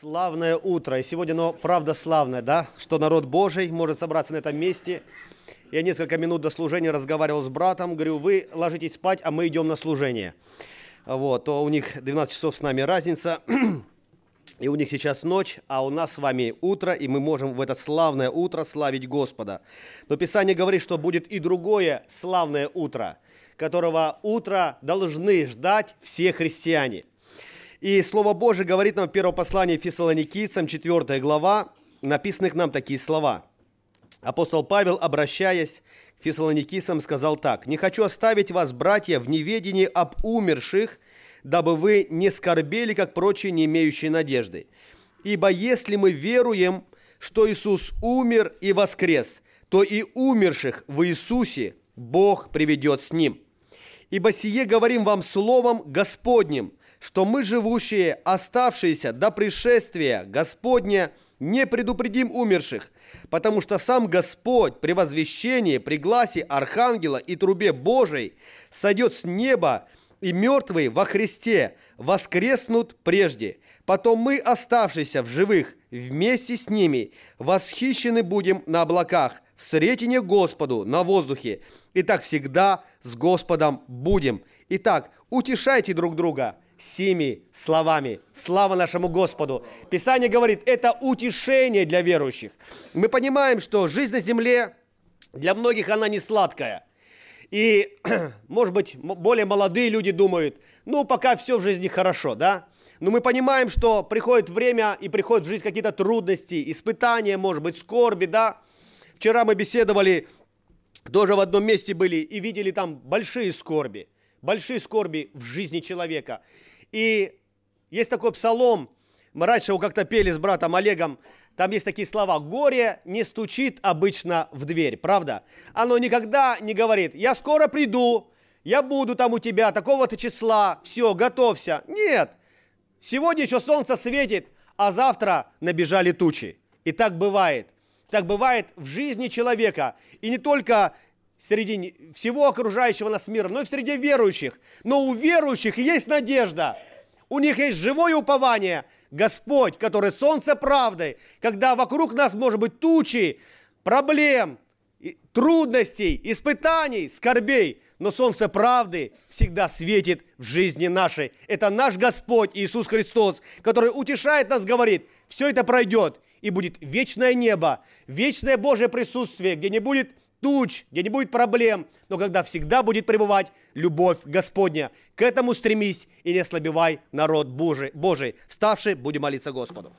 Славное утро. И сегодня оно, правда, славное, да? Что народ Божий может собраться на этом месте. Я несколько минут до служения разговаривал с братом. Говорю, вы ложитесь спать, а мы идем на служение. Вот, то у них 12 часов с нами разница. И у них сейчас ночь, а у нас с вами утро, и мы можем в это славное утро славить Господа. Но Писание говорит, что будет и другое славное утро, которого утро должны ждать все христиане – и Слово Божие говорит нам в первом послании Фессалоникийцам, 4 глава, написанных нам такие слова. Апостол Павел, обращаясь к фессалоникийцам, сказал так. «Не хочу оставить вас, братья, в неведении об умерших, дабы вы не скорбели, как прочие, не имеющие надежды. Ибо если мы веруем, что Иисус умер и воскрес, то и умерших в Иисусе Бог приведет с Ним». Ибо сие говорим вам словом Господним, что мы, живущие, оставшиеся до пришествия Господня, не предупредим умерших, потому что сам Господь при возвещении, при гласе Архангела и трубе Божией сойдет с неба, и мертвые во Христе воскреснут прежде. Потом мы, оставшиеся в живых, вместе с ними восхищены будем на облаках, в сретение Господу на воздухе. И так всегда с Господом будем. Итак, утешайте друг друга семи словами. Слава нашему Господу! Писание говорит, это утешение для верующих. Мы понимаем, что жизнь на земле для многих она не сладкая. И, может быть, более молодые люди думают, ну, пока все в жизни хорошо, да? Но мы понимаем, что приходит время и приходят в жизнь какие-то трудности, испытания, может быть, скорби, да? Вчера мы беседовали, тоже в одном месте были и видели там большие скорби, большие скорби в жизни человека. И есть такой псалом, мы раньше его как-то пели с братом Олегом, там есть такие слова. Горе не стучит обычно в дверь, правда? Оно никогда не говорит, я скоро приду, я буду там у тебя такого-то числа, все, готовься. Нет, сегодня еще солнце светит, а завтра набежали тучи. И так бывает. Так бывает в жизни человека. И не только среди всего окружающего нас мира, но и среди верующих. Но у верующих есть надежда. У них есть живое упование. Господь, который солнце правды, когда вокруг нас может быть тучи, проблем, трудностей, испытаний, скорбей, но солнце правды всегда светит в жизни нашей. Это наш Господь Иисус Христос, который утешает нас, говорит, все это пройдет, и будет вечное небо, вечное Божье присутствие, где не будет туч, где не будет проблем, но когда всегда будет пребывать любовь Господня. К этому стремись и не ослабевай народ Божий. Божий. Вставший, будем молиться Господу.